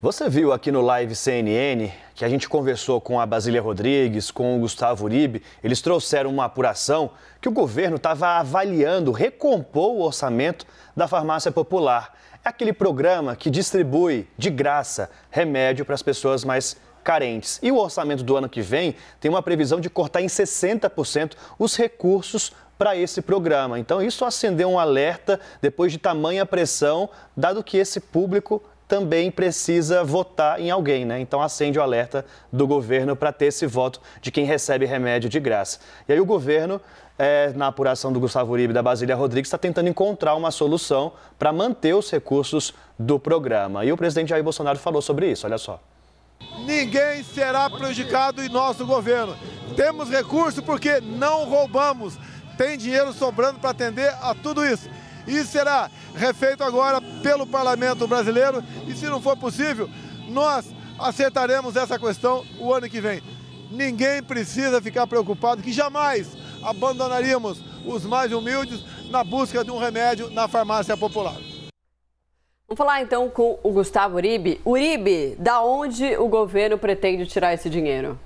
Você viu aqui no Live CNN que a gente conversou com a Basília Rodrigues, com o Gustavo Uribe. Eles trouxeram uma apuração que o governo estava avaliando recompor o orçamento da farmácia popular. É aquele programa que distribui de graça remédio para as pessoas mais carentes. E o orçamento do ano que vem tem uma previsão de cortar em 60% os recursos para esse programa. Então, isso acendeu um alerta depois de tamanha pressão, dado que esse público também precisa votar em alguém, né? Então acende o alerta do governo para ter esse voto de quem recebe remédio de graça. E aí o governo é, na apuração do Gustavo Uribe da Basília Rodrigues, está tentando encontrar uma solução para manter os recursos do programa. E o presidente Jair Bolsonaro falou sobre isso, olha só. Ninguém será prejudicado em nosso governo. Temos recurso porque não roubamos. Tem dinheiro sobrando para atender a tudo isso e será refeito agora pelo Parlamento Brasileiro. E se não for possível, nós acertaremos essa questão o ano que vem. Ninguém precisa ficar preocupado que jamais abandonaríamos os mais humildes na busca de um remédio na farmácia popular. Vamos falar então com o Gustavo Uribe. Uribe, da onde o governo pretende tirar esse dinheiro?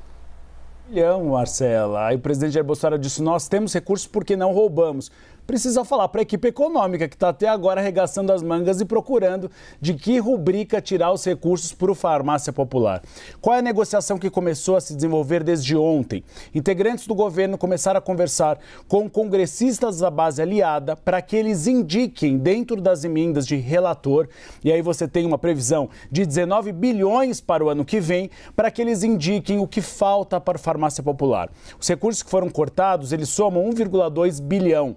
Milhão, Marcela. Aí o presidente Jair Bolsonaro disse: nós temos recursos porque não roubamos precisa falar para a equipe econômica, que está até agora arregaçando as mangas e procurando de que rubrica tirar os recursos para o Farmácia Popular. Qual é a negociação que começou a se desenvolver desde ontem? Integrantes do governo começaram a conversar com congressistas da base aliada para que eles indiquem dentro das emendas de relator, e aí você tem uma previsão de 19 bilhões para o ano que vem, para que eles indiquem o que falta para o Farmácia Popular. Os recursos que foram cortados, eles somam 1,2 bilhão.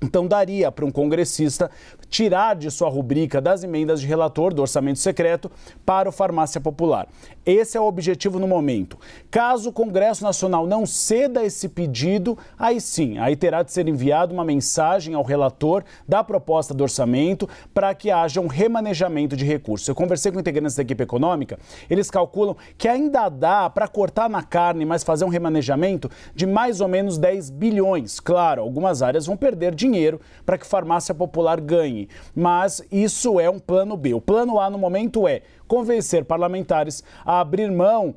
Então, daria para um congressista tirar de sua rubrica das emendas de relator do orçamento secreto para o Farmácia Popular. Esse é o objetivo no momento. Caso o Congresso Nacional não ceda esse pedido, aí sim, aí terá de ser enviada uma mensagem ao relator da proposta do orçamento para que haja um remanejamento de recursos. Eu conversei com integrantes da equipe econômica, eles calculam que ainda dá para cortar na carne, mas fazer um remanejamento de mais ou menos 10 bilhões. Claro, algumas áreas vão perder dinheiro dinheiro para que farmácia popular ganhe. Mas isso é um plano B. O plano A no momento é convencer parlamentares a abrir mão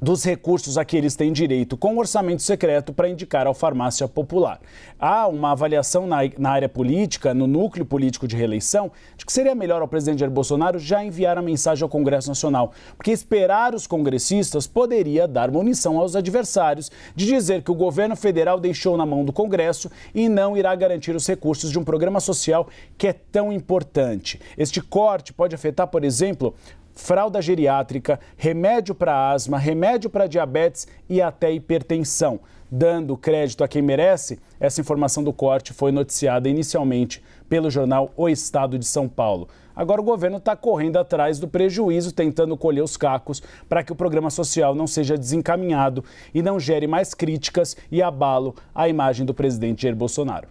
dos recursos a que eles têm direito com orçamento secreto para indicar ao farmácia popular. Há uma avaliação na, na área política, no núcleo político de reeleição, de que seria melhor ao presidente Jair Bolsonaro já enviar a mensagem ao Congresso Nacional, porque esperar os congressistas poderia dar munição aos adversários de dizer que o governo federal deixou na mão do Congresso e não irá garantir os recursos de um programa social que é tão importante. Este corte pode afetar, por exemplo, fralda geriátrica, remédio para asma, remédio para diabetes e até hipertensão. Dando crédito a quem merece, essa informação do corte foi noticiada inicialmente pelo jornal O Estado de São Paulo. Agora o governo está correndo atrás do prejuízo, tentando colher os cacos para que o programa social não seja desencaminhado e não gere mais críticas e abalo à imagem do presidente Jair Bolsonaro.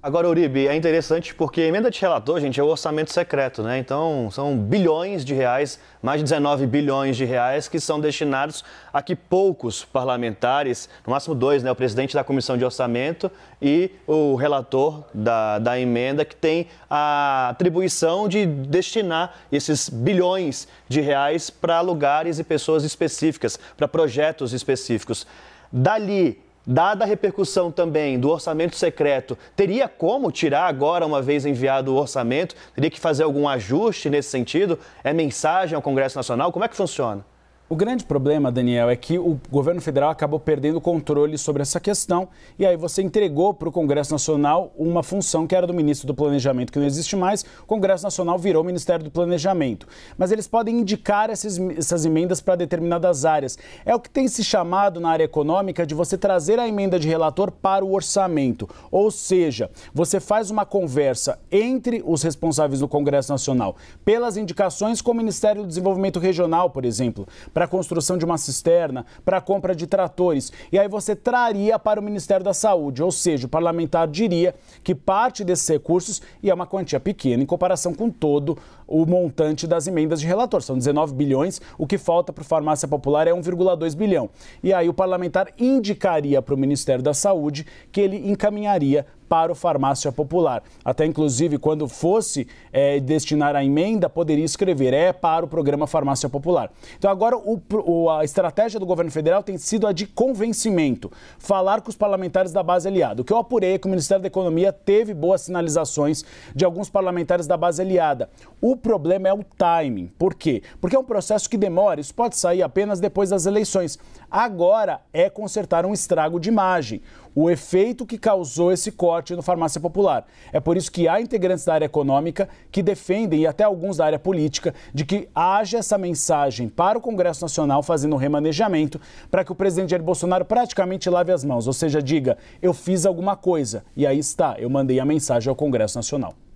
Agora, Uribe, é interessante porque a emenda de relator, gente, é o orçamento secreto, né? Então, são bilhões de reais, mais de 19 bilhões de reais, que são destinados a que poucos parlamentares, no máximo dois, né? O presidente da comissão de orçamento e o relator da, da emenda, que tem a atribuição de destinar esses bilhões de reais para lugares e pessoas específicas, para projetos específicos. Dali, Dada a repercussão também do orçamento secreto, teria como tirar agora, uma vez enviado o orçamento? Teria que fazer algum ajuste nesse sentido? É mensagem ao Congresso Nacional? Como é que funciona? O grande problema, Daniel, é que o governo federal acabou perdendo o controle sobre essa questão e aí você entregou para o Congresso Nacional uma função que era do ministro do Planejamento, que não existe mais. O Congresso Nacional virou Ministério do Planejamento. Mas eles podem indicar essas emendas para determinadas áreas. É o que tem se chamado na área econômica de você trazer a emenda de relator para o orçamento. Ou seja, você faz uma conversa entre os responsáveis do Congresso Nacional pelas indicações com o Ministério do Desenvolvimento Regional, por exemplo para a construção de uma cisterna, para a compra de tratores. E aí você traria para o Ministério da Saúde, ou seja, o parlamentar diria que parte desses recursos, e é uma quantia pequena em comparação com todo o montante das emendas de relator. São 19 bilhões, o que falta para o Farmácia Popular é 1,2 bilhão. E aí o parlamentar indicaria para o Ministério da Saúde que ele encaminharia para o Farmácia Popular. Até inclusive, quando fosse é, destinar a emenda, poderia escrever é para o programa Farmácia Popular. Então, agora o, o, a estratégia do governo federal tem sido a de convencimento, falar com os parlamentares da base aliada. O que eu apurei é que o Ministério da Economia teve boas sinalizações de alguns parlamentares da base aliada. O problema é o timing. Por quê? Porque é um processo que demora, isso pode sair apenas depois das eleições. Agora é consertar um estrago de imagem, o efeito que causou esse corte no Farmácia Popular. É por isso que há integrantes da área econômica que defendem, e até alguns da área política, de que haja essa mensagem para o Congresso Nacional fazendo um remanejamento para que o presidente Jair Bolsonaro praticamente lave as mãos, ou seja, diga, eu fiz alguma coisa. E aí está, eu mandei a mensagem ao Congresso Nacional.